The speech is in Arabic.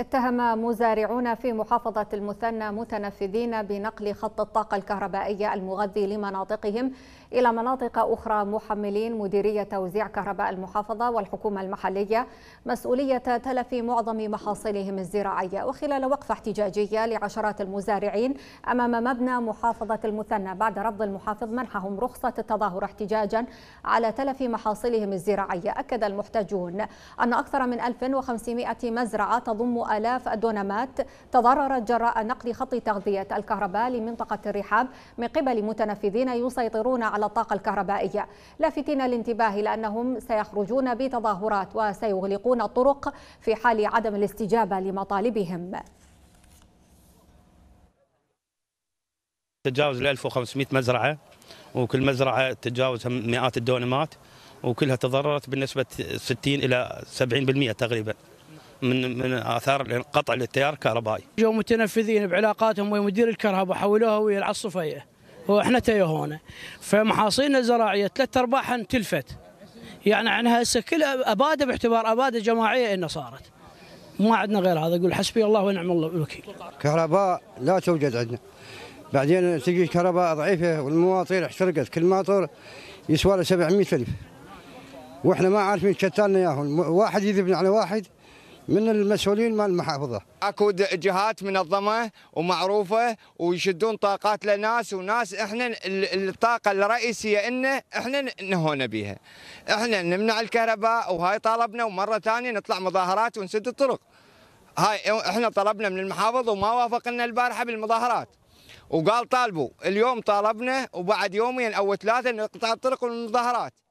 اتهم مزارعون في محافظة المثنى متنفذين بنقل خط الطاقة الكهربائية المغذي لمناطقهم إلى مناطق أخرى محملين مديرية توزيع كهرباء المحافظة والحكومة المحلية مسؤولية تلف معظم محاصيلهم الزراعية وخلال وقفة احتجاجية لعشرات المزارعين أمام مبنى محافظة المثنى بعد رفض المحافظ منحهم رخصة التظاهر احتجاجا على تلف محاصيلهم الزراعية أكد المحتجون أن أكثر من 1500 مزرعة تضم آلاف الدونمات تضررت جراء نقل خط تغذية الكهرباء لمنطقة الرحاب من قبل متنفذين يسيطرون على الطاقة الكهربائية لافتين الانتباه لأنهم سيخرجون بتظاهرات وسيغلقون الطرق في حال عدم الاستجابة لمطالبهم تجاوز ل 1500 مزرعه وكل مزرعه تجاوز مئات الدونمات وكلها تضررت بنسبه 60 الى 70% تقريبا من من اثار الانقطع للتيار الكهربائي. جو متنفذين بعلاقاتهم ويا مدير الكهرباء حولوها ويا العصفيه واحنا تيهونا فمحاصيلنا الزراعيه ثلاث ارباعها تلفت يعني عنها هسه كلها اباده باعتبار اباده جماعيه انه صارت. ما عندنا غير هذا يقول حسبي الله ونعم الوكيل. كهرباء لا توجد عندنا. بعدين تجي كهرباء ضعيفه والمواطير احترقت كل ماطور يسوى له 700 الف. واحنا ما عارفين شتالنا ياهم واحد يذبنا على واحد من المسؤولين مال المحافظه. اكو جهات منظمه ومعروفه ويشدون طاقات لناس وناس احنا الطاقه الرئيسيه ان احنا نهونا بيها. احنا نمنع الكهرباء وهاي طالبنا ومره ثانيه نطلع مظاهرات ونسد الطرق. هاي احنا طلبنا من المحافظ وما وافقنا البارحه بالمظاهرات. وقال طالبوا اليوم طالبنا وبعد يومين او ثلاثه نقطع الطرق والمظاهرات.